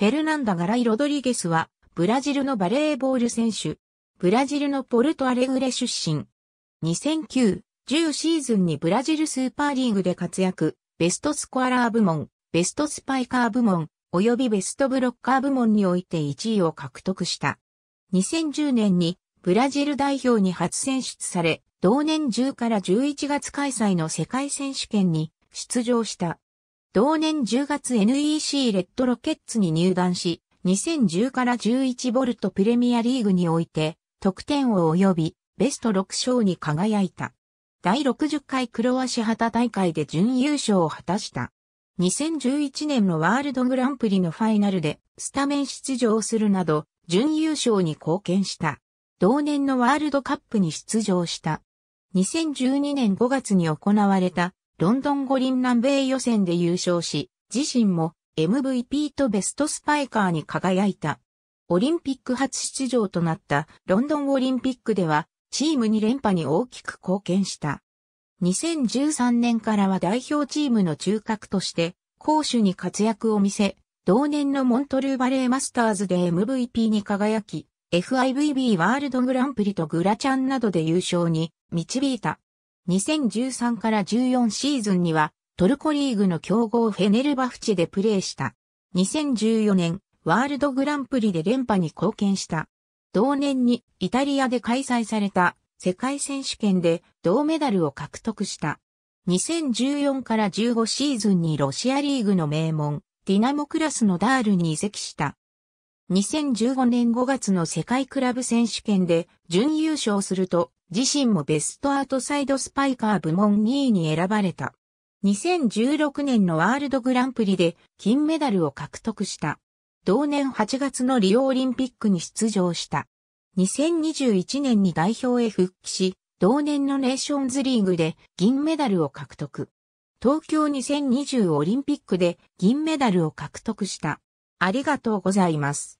フェルナンダ・ガライ・ロドリゲスは、ブラジルのバレーボール選手。ブラジルのポルトアレグレ出身。2009、10シーズンにブラジルスーパーリーグで活躍、ベストスコアラー部門、ベストスパイカー部門、及びベストブロッカー部門において1位を獲得した。2010年にブラジル代表に初選出され、同年10から11月開催の世界選手権に出場した。同年10月 NEC レッドロケッツに入団し、2010から11ボルトプレミアリーグにおいて、得点を及びベスト6勝に輝いた。第60回クロアシハタ大会で準優勝を果たした。2011年のワールドグランプリのファイナルでスタメン出場するなど、準優勝に貢献した。同年のワールドカップに出場した。2012年5月に行われたロンドン五輪南米予選で優勝し、自身も MVP とベストスパイカーに輝いた。オリンピック初出場となったロンドンオリンピックでは、チームに連覇に大きく貢献した。2013年からは代表チームの中核として、攻守に活躍を見せ、同年のモントルーバレーマスターズで MVP に輝き、FIVB ワールドグランプリとグラチャンなどで優勝に導いた。2013から14シーズンにはトルコリーグの強豪フェネルバフチでプレーした。2014年、ワールドグランプリで連覇に貢献した。同年にイタリアで開催された世界選手権で銅メダルを獲得した。2014から15シーズンにロシアリーグの名門、ディナモクラスのダールに移籍した。2015年5月の世界クラブ選手権で準優勝すると自身もベストアウトサイドスパイカー部門2位に選ばれた。2016年のワールドグランプリで金メダルを獲得した。同年8月のリオオリンピックに出場した。2021年に代表へ復帰し、同年のネーションズリーグで銀メダルを獲得。東京2020オリンピックで銀メダルを獲得した。ありがとうございます。